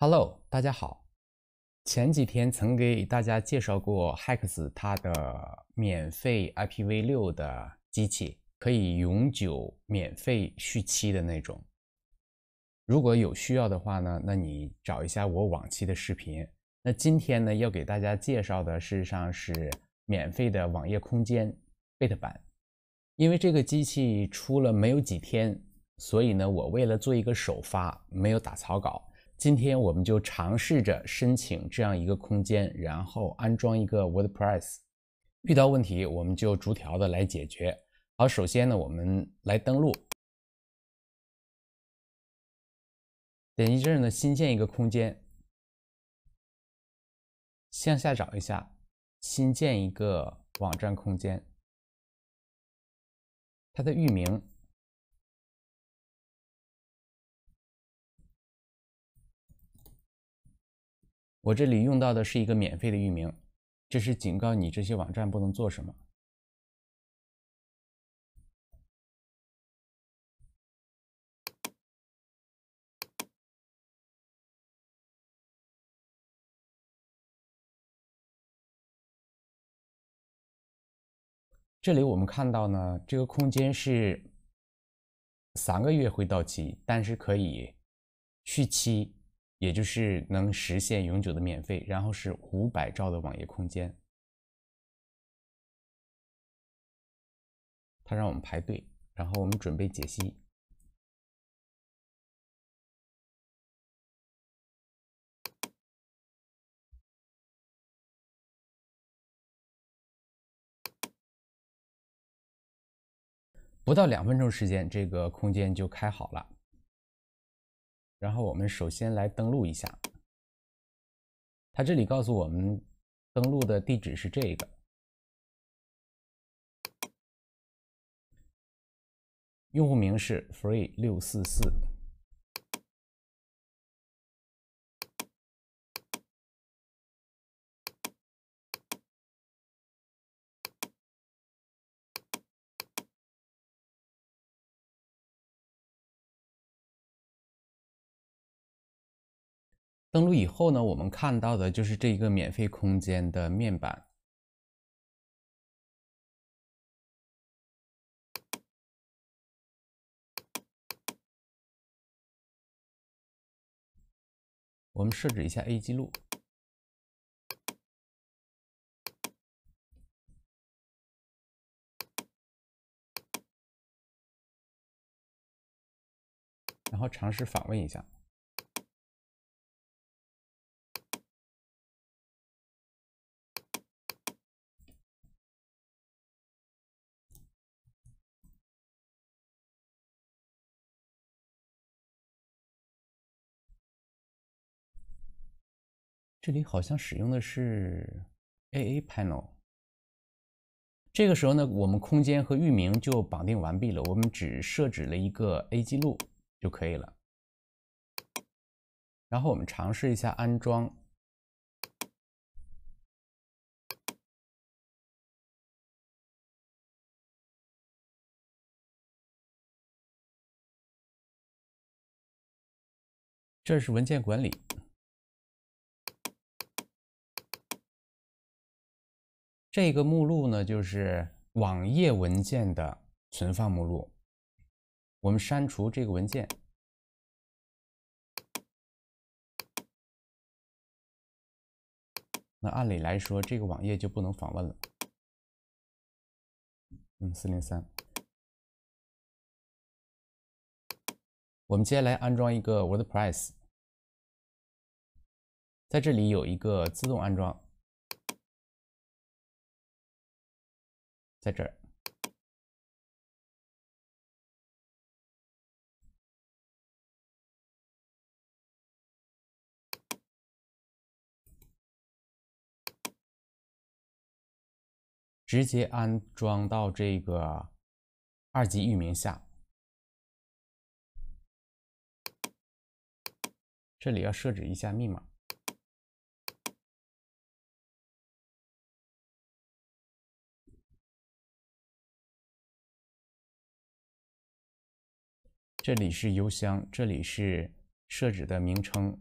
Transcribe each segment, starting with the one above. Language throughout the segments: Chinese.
Hello，大家好。前几天曾给大家介绍过 Hex 它的免费 IPv6 的机器，可以永久免费续期的那种。如果有需要的话呢，那你找一下我往期的视频。那今天呢，要给大家介绍的事实上是免费的网页空间 Beta 版。因为这个机器出了没有几天，所以呢，我为了做一个首发，没有打草稿。今天我们就尝试着申请这样一个空间，然后安装一个 WordPress。遇到问题我们就逐条的来解决。好，首先呢，我们来登录，点击这儿呢，新建一个空间，向下找一下，新建一个网站空间，它的域名。我这里用到的是一个免费的域名，这是警告你这些网站不能做什么。这里我们看到呢，这个空间是三个月会到期，但是可以续期。也就是能实现永久的免费，然后是五百兆的网页空间。他让我们排队，然后我们准备解析，不到两分钟时间，这个空间就开好了。然后我们首先来登录一下，它这里告诉我们登录的地址是这个，用户名是 free 六四四。登录以后呢，我们看到的就是这一个免费空间的面板。我们设置一下 A 记录，然后尝试访问一下。这里好像使用的是 A A panel。这个时候呢，我们空间和域名就绑定完毕了，我们只设置了一个 A 记录就可以了。然后我们尝试一下安装。这是文件管理。这个目录呢，就是网页文件的存放目录。我们删除这个文件，那按理来说，这个网页就不能访问了。嗯，四零三。我们接下来安装一个 WordPress，在这里有一个自动安装。在这儿，直接安装到这个二级域名下。这里要设置一下密码。这里是邮箱，这里是设置的名称。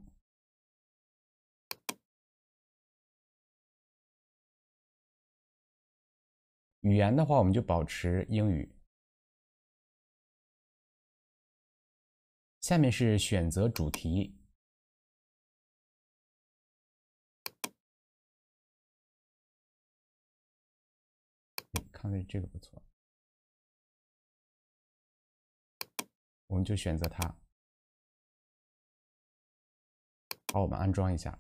语言的话，我们就保持英语。下面是选择主题，看这个不错。我们就选择它，好，我们安装一下。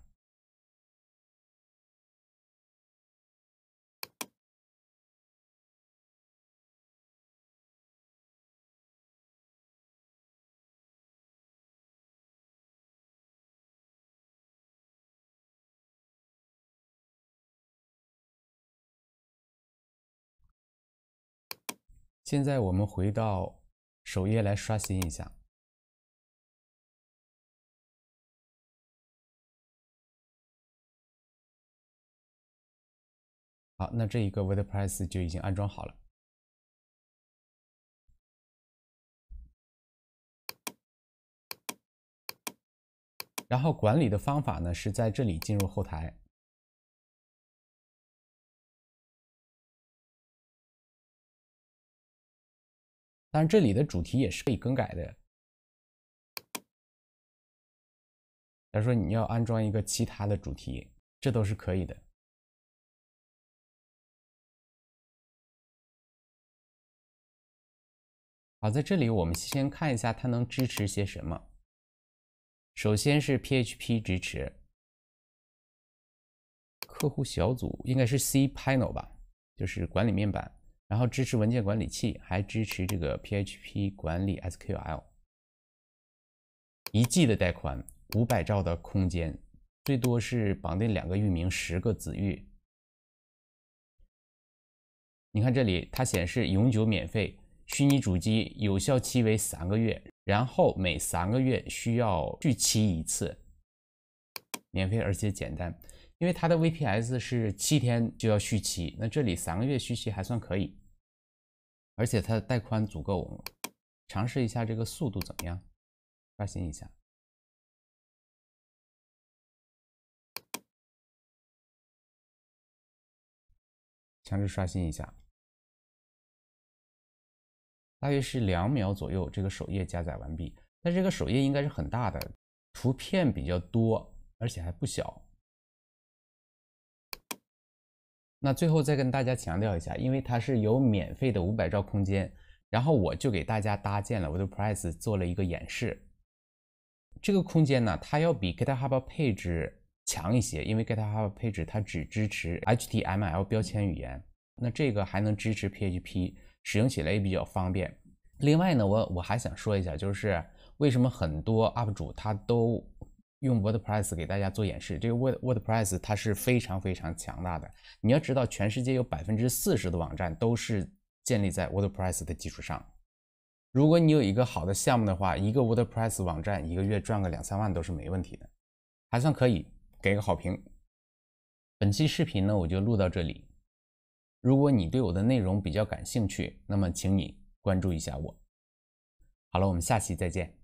现在我们回到。首页来刷新一下，好，那这一个 w e r Price 就已经安装好了。然后管理的方法呢，是在这里进入后台。但这里的主题也是可以更改的。他说你要安装一个其他的主题，这都是可以的。好，在这里我们先看一下它能支持些什么。首先是 PHP 支持，客户小组应该是 CPanel 吧，就是管理面板。然后支持文件管理器，还支持这个 PHP 管理 SQL。一 G 的带宽，五百兆的空间，最多是绑定两个域名，十个子域。你看这里，它显示永久免费，虚拟主机有效期为三个月，然后每三个月需要续期一次，免费而且简单。因为它的 VPS 是七天就要续期，那这里三个月续期还算可以，而且它的带宽足够。尝试一下这个速度怎么样？刷新一下，强制刷新一下，大约是两秒左右，这个首页加载完毕。但这个首页应该是很大的，图片比较多，而且还不小。那最后再跟大家强调一下，因为它是有免费的五百兆空间，然后我就给大家搭建了 WordPress 做了一个演示。这个空间呢，它要比 GitHub 配置强一些，因为 GitHub 配置它只支持 HTML 标签语言，那这个还能支持 PHP，使用起来也比较方便。另外呢，我我还想说一下，就是为什么很多 UP 主他都。用 WordPress 给大家做演示，这个 Wo WordPress 它是非常非常强大的。你要知道，全世界有百分之四十的网站都是建立在 WordPress 的基础上。如果你有一个好的项目的话，一个 WordPress 网站一个月赚个两三万都是没问题的，还算可以，给个好评。本期视频呢，我就录到这里。如果你对我的内容比较感兴趣，那么请你关注一下我。好了，我们下期再见。